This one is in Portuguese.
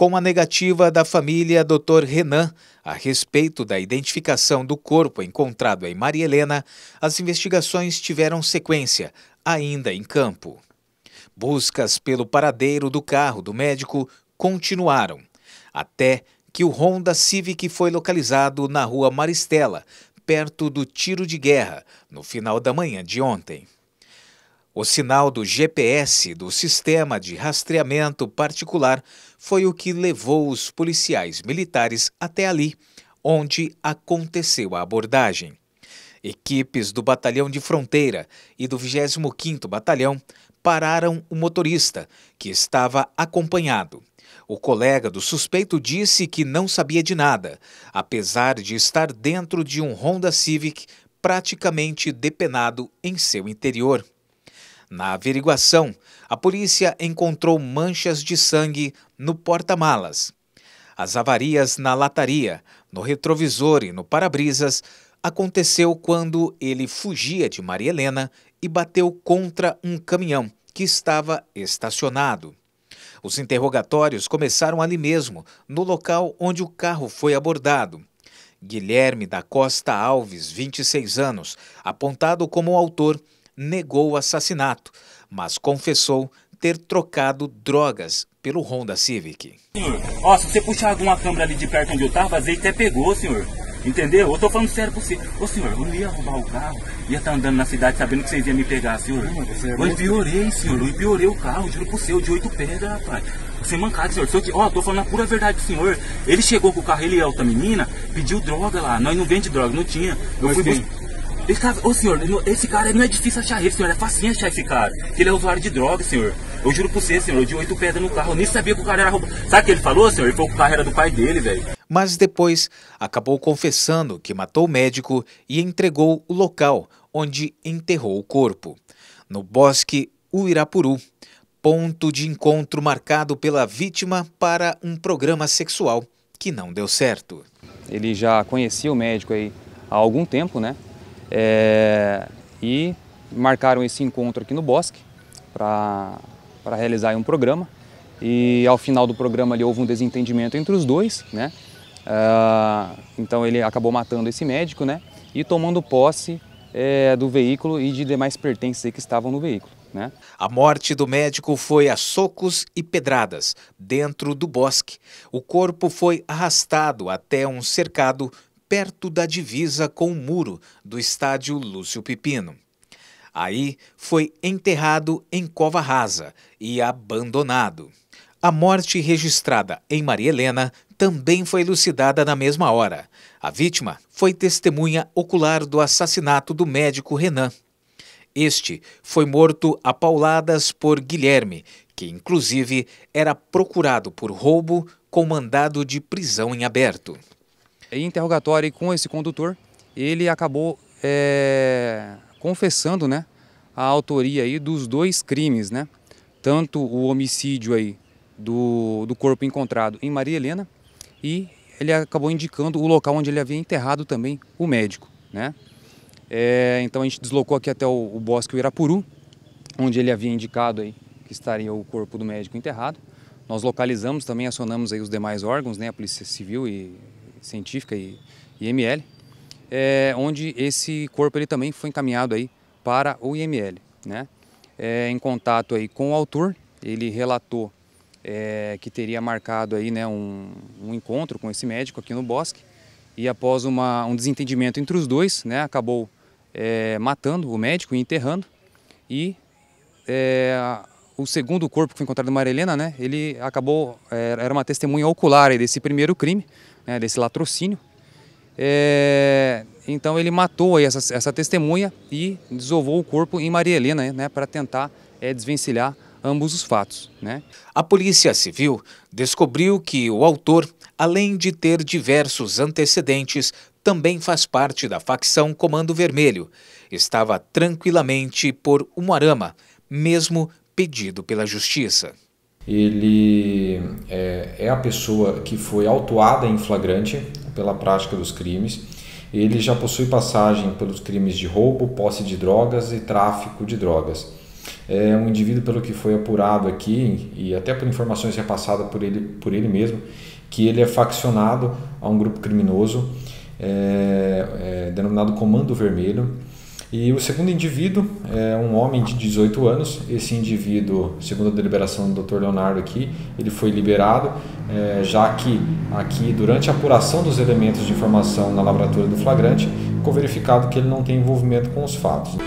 com a negativa da família Dr. Renan a respeito da identificação do corpo encontrado em Maria Helena, as investigações tiveram sequência, ainda em campo. Buscas pelo paradeiro do carro do médico continuaram, até que o Honda Civic foi localizado na rua Maristela, perto do tiro de guerra, no final da manhã de ontem. O sinal do GPS do sistema de rastreamento particular foi o que levou os policiais militares até ali, onde aconteceu a abordagem. Equipes do Batalhão de Fronteira e do 25º Batalhão pararam o motorista, que estava acompanhado. O colega do suspeito disse que não sabia de nada, apesar de estar dentro de um Honda Civic praticamente depenado em seu interior. Na averiguação, a polícia encontrou manchas de sangue no porta-malas. As avarias na lataria, no retrovisor e no para-brisas aconteceu quando ele fugia de Maria Helena e bateu contra um caminhão que estava estacionado. Os interrogatórios começaram ali mesmo, no local onde o carro foi abordado. Guilherme da Costa Alves, 26 anos, apontado como autor, negou o assassinato, mas confessou ter trocado drogas pelo Honda Civic. Senhor, ó, se você puxar alguma câmera ali de perto onde eu tava, às até pegou, senhor. Entendeu? Eu tô falando sério pra você. Ô senhor, eu não ia roubar o carro, ia estar tá andando na cidade sabendo que vocês iam me pegar, senhor. Não, piorei, é eu piorei senhor, eu piorei o carro, juro pro seu, de oito pedras, rapaz. Você é mancado, senhor. Ó, se tô falando a pura verdade do senhor. Ele chegou com o carro, ele é outra menina, pediu droga lá. Nós não vende droga, não tinha. Eu Mas fui bus... Ele tá, ô senhor, esse cara não é difícil achar ele, senhor. É facinho achar esse cara. Que ele é usuário de droga, senhor. Eu juro pra você, senhor, eu de oito pedras no carro. Eu nem sabia que o cara era roubado. Sabe o que ele falou, senhor? Ele falou que o carro era do pai dele, velho. Mas depois acabou confessando que matou o médico e entregou o local onde enterrou o corpo. No bosque Uirapuru, ponto de encontro marcado pela vítima para um programa sexual que não deu certo. Ele já conhecia o médico aí há algum tempo, né? É, e marcaram esse encontro aqui no Bosque para realizar um programa. E ao final do programa ali houve um desentendimento entre os dois, né? É, então ele acabou matando esse médico, né? E tomando posse é, do veículo e de demais pertences que estavam no veículo. Né? A morte do médico foi a socos e pedradas, dentro do bosque. O corpo foi arrastado até um cercado perto da divisa com o muro do estádio Lúcio Pipino. Aí foi enterrado em cova rasa e abandonado. A morte registrada em Maria Helena também foi elucidada na mesma hora. A vítima foi testemunha ocular do assassinato do médico Renan. Este foi morto a pauladas por Guilherme, que inclusive era procurado por roubo com mandado de prisão em aberto. Em interrogatório e com esse condutor, ele acabou é, confessando né, a autoria aí dos dois crimes, né? Tanto o homicídio aí do, do corpo encontrado em Maria Helena e ele acabou indicando o local onde ele havia enterrado também o médico, né? É, então a gente deslocou aqui até o, o Bosque Irapuru, onde ele havia indicado aí que estaria o corpo do médico enterrado. Nós localizamos, também acionamos aí os demais órgãos, né, a Polícia Civil e científica e IML, é, onde esse corpo ele também foi encaminhado aí para o IML, né? É, em contato aí com o autor, ele relatou é, que teria marcado aí né, um, um, encontro com esse médico aqui no bosque e após uma, um desentendimento entre os dois, né, acabou é, matando o médico e enterrando e é, o segundo corpo que foi encontrado em Marilena, né, ele acabou, é, era uma testemunha ocular desse primeiro crime, né, desse latrocínio. É, então ele matou essa, essa, testemunha e desovou o corpo em Maria Helena né, para tentar é, desvencilhar ambos os fatos. Né? A Polícia Civil descobriu que o autor, além de ter diversos antecedentes, também faz parte da facção Comando Vermelho. Estava tranquilamente por Umuarama, mesmo pedido pela Justiça. Ele é, é a pessoa que foi autuada em flagrante pela prática dos crimes. Ele já possui passagem pelos crimes de roubo, posse de drogas e tráfico de drogas é um indivíduo pelo que foi apurado aqui e até por informações repassadas por ele, por ele mesmo, que ele é faccionado a um grupo criminoso é, é, denominado Comando Vermelho e o segundo indivíduo é um homem de 18 anos. Esse indivíduo, segundo a deliberação do Dr. Leonardo aqui, ele foi liberado, é, já que aqui durante a apuração dos elementos de informação na laboratória do flagrante, ficou verificado que ele não tem envolvimento com os fatos.